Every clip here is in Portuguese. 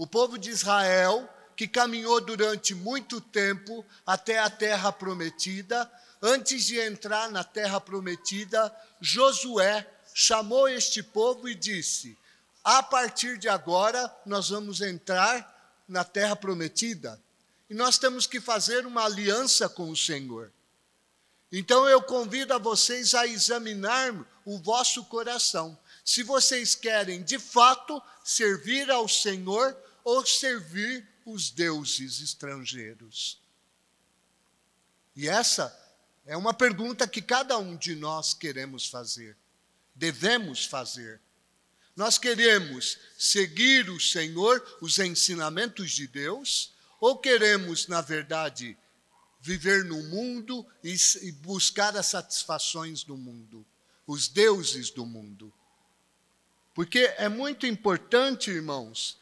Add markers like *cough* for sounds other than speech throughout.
O povo de Israel, que caminhou durante muito tempo até a terra prometida, antes de entrar na terra prometida, Josué chamou este povo e disse: A partir de agora nós vamos entrar na terra prometida e nós temos que fazer uma aliança com o Senhor. Então eu convido a vocês a examinar o vosso coração. Se vocês querem de fato servir ao Senhor ou servir os deuses estrangeiros? E essa é uma pergunta que cada um de nós queremos fazer, devemos fazer. Nós queremos seguir o Senhor, os ensinamentos de Deus, ou queremos, na verdade, viver no mundo e, buscar as satisfações do mundo, os deuses do mundo? Porque é muito importante, irmãos,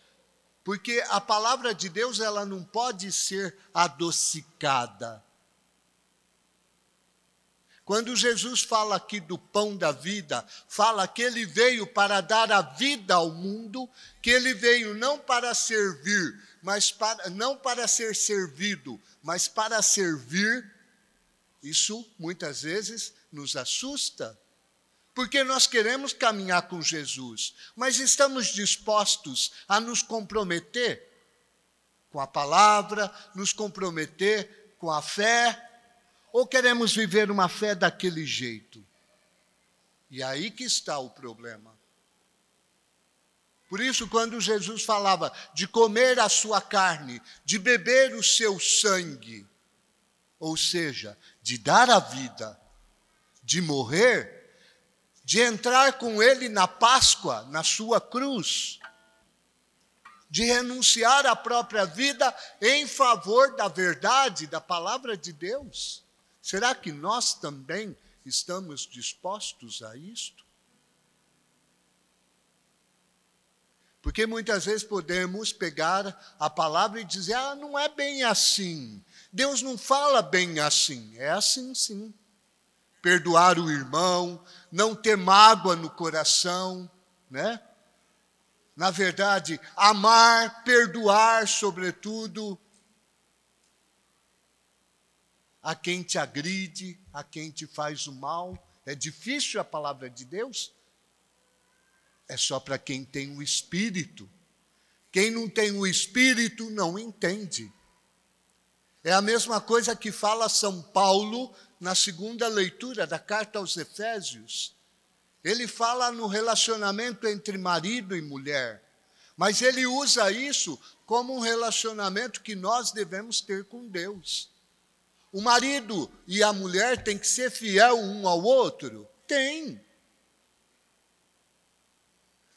porque a palavra de Deus ela não pode ser adocicada. Quando Jesus fala aqui do pão da vida, fala que ele veio para dar a vida ao mundo, que ele veio não para servir, mas para, não para ser servido, mas para servir. Isso muitas vezes nos assusta porque nós queremos caminhar com Jesus, mas estamos dispostos a nos comprometer com a palavra, nos comprometer com a fé, ou queremos viver uma fé daquele jeito? E aí que está o problema. Por isso, quando Jesus falava de comer a sua carne, de beber o seu sangue, ou seja, de dar a vida, de morrer, de entrar com ele na Páscoa, na sua cruz, de renunciar à própria vida em favor da verdade, da palavra de Deus. Será que nós também estamos dispostos a isto? Porque muitas vezes podemos pegar a palavra e dizer: ah, não é bem assim. Deus não fala bem assim. É assim, sim perdoar o irmão, não ter mágoa no coração, né? Na verdade, amar, perdoar, sobretudo, a quem te agride, a quem te faz o mal. É difícil a palavra de Deus? É só para quem tem o espírito. Quem não tem o espírito não entende. É a mesma coisa que fala São Paulo na segunda leitura da carta aos Efésios. Ele fala no relacionamento entre marido e mulher, mas ele usa isso como um relacionamento que nós devemos ter com Deus. O marido e a mulher têm que ser fiel um ao outro? Tem.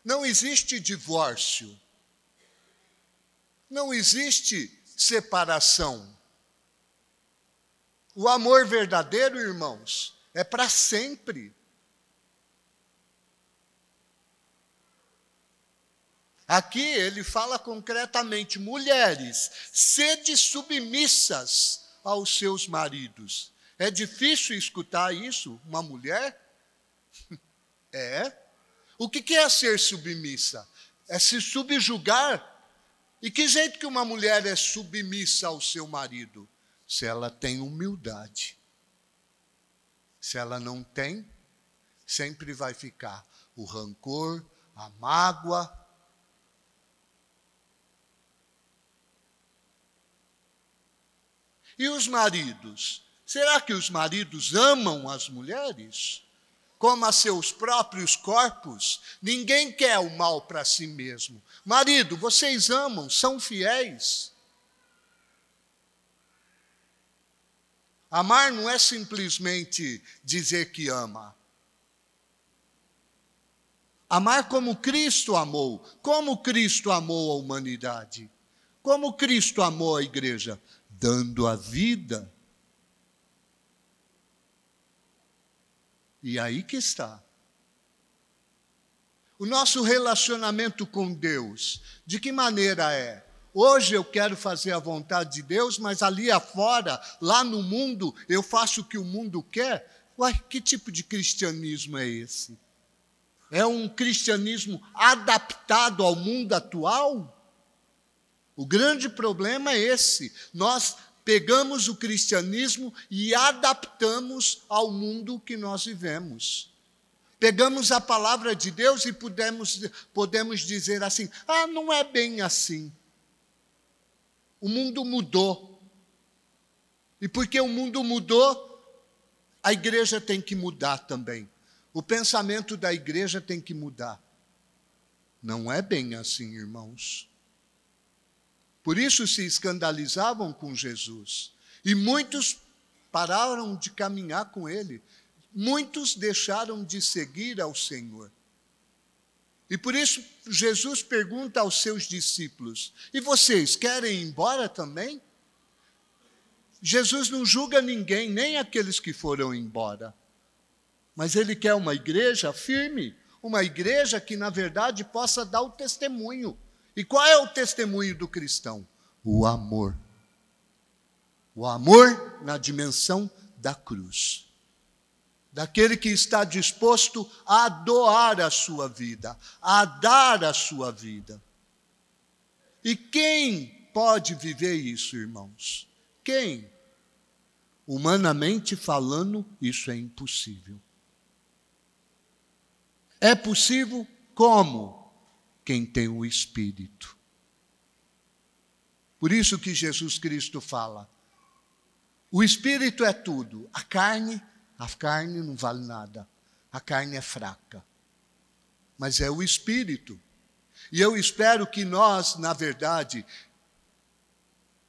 Não existe divórcio. Não existe separação. O amor verdadeiro, irmãos, é para sempre. Aqui ele fala concretamente: mulheres, sede submissas aos seus maridos. É difícil escutar isso, uma mulher? *laughs* É. O que é ser submissa? É se subjugar. E que jeito que uma mulher é submissa ao seu marido? se ela tem humildade. Se ela não tem, sempre vai ficar o rancor, a mágoa. E os maridos? Será que os maridos amam as mulheres? Como a seus próprios corpos? Ninguém quer o mal para si mesmo. Marido, vocês amam, são fiéis. Amar não é simplesmente dizer que ama. Amar como Cristo amou, como Cristo amou a humanidade, como Cristo amou a igreja, dando a vida. E aí que está. O nosso relacionamento com Deus, de que maneira é? Hoje eu quero fazer a vontade de Deus, mas ali afora, lá no mundo, eu faço o que o mundo quer. Uai, que tipo de cristianismo é esse? É um cristianismo adaptado ao mundo atual? O grande problema é esse. Nós pegamos o cristianismo e adaptamos ao mundo que nós vivemos. Pegamos a palavra de Deus e podemos, podemos dizer assim: ah, não é bem assim. O mundo mudou. E porque o mundo mudou, a igreja tem que mudar também. O pensamento da igreja tem que mudar. Não é bem assim, irmãos. Por isso se escandalizavam com Jesus. E muitos pararam de caminhar com ele. Muitos deixaram de seguir ao Senhor. E por isso Jesus pergunta aos seus discípulos: E vocês querem ir embora também? Jesus não julga ninguém, nem aqueles que foram embora. Mas ele quer uma igreja firme, uma igreja que, na verdade, possa dar o testemunho. E qual é o testemunho do cristão? O amor. O amor na dimensão da cruz daquele que está disposto a doar a sua vida, a dar a sua vida. E quem pode viver isso, irmãos? Quem? Humanamente falando, isso é impossível. É possível como? Quem tem o Espírito. Por isso que Jesus Cristo fala: o Espírito é tudo, a carne a carne não vale nada. A carne é fraca. Mas é o espírito. E eu espero que nós, na verdade,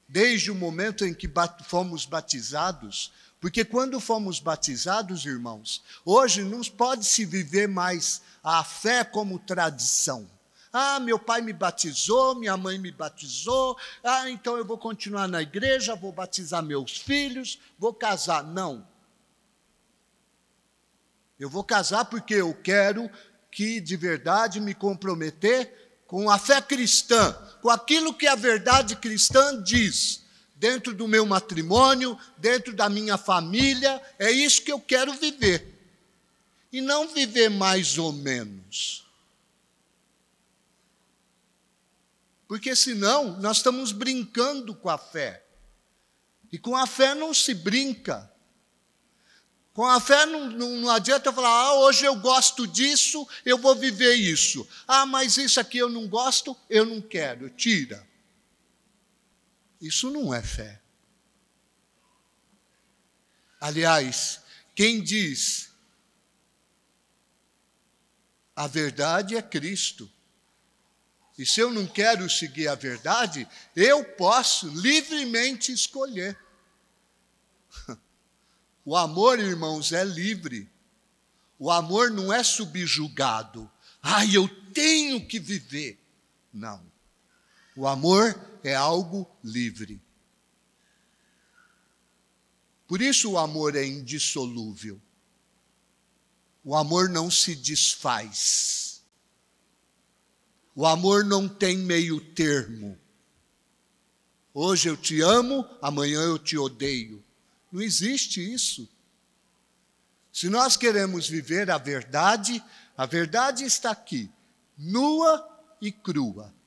desde o momento em que bat fomos batizados, porque quando fomos batizados, irmãos, hoje não pode se viver mais a fé como tradição. Ah, meu pai me batizou, minha mãe me batizou, ah, então eu vou continuar na igreja, vou batizar meus filhos, vou casar. Não. Eu vou casar porque eu quero que de verdade me comprometer com a fé cristã, com aquilo que a verdade cristã diz. Dentro do meu matrimônio, dentro da minha família, é isso que eu quero viver. E não viver mais ou menos. Porque senão nós estamos brincando com a fé. E com a fé não se brinca. Com a fé não, não, não, adianta eu falar, ah, hoje eu gosto disso, eu vou viver isso. Ah, mas isso aqui eu não gosto, eu não quero, tira. Isso não é fé. Aliás, quem diz a verdade é Cristo. E se eu não quero seguir a verdade, eu posso livremente escolher. *laughs* O amor, irmãos, é livre. O amor não é subjugado. Ai, eu tenho que viver. Não. O amor é algo livre. Por isso o amor é indissolúvel. O amor não se desfaz. O amor não tem meio termo. Hoje eu te amo, amanhã eu te odeio. Não existe isso. Se nós queremos viver a verdade, a verdade está aqui, nua e crua.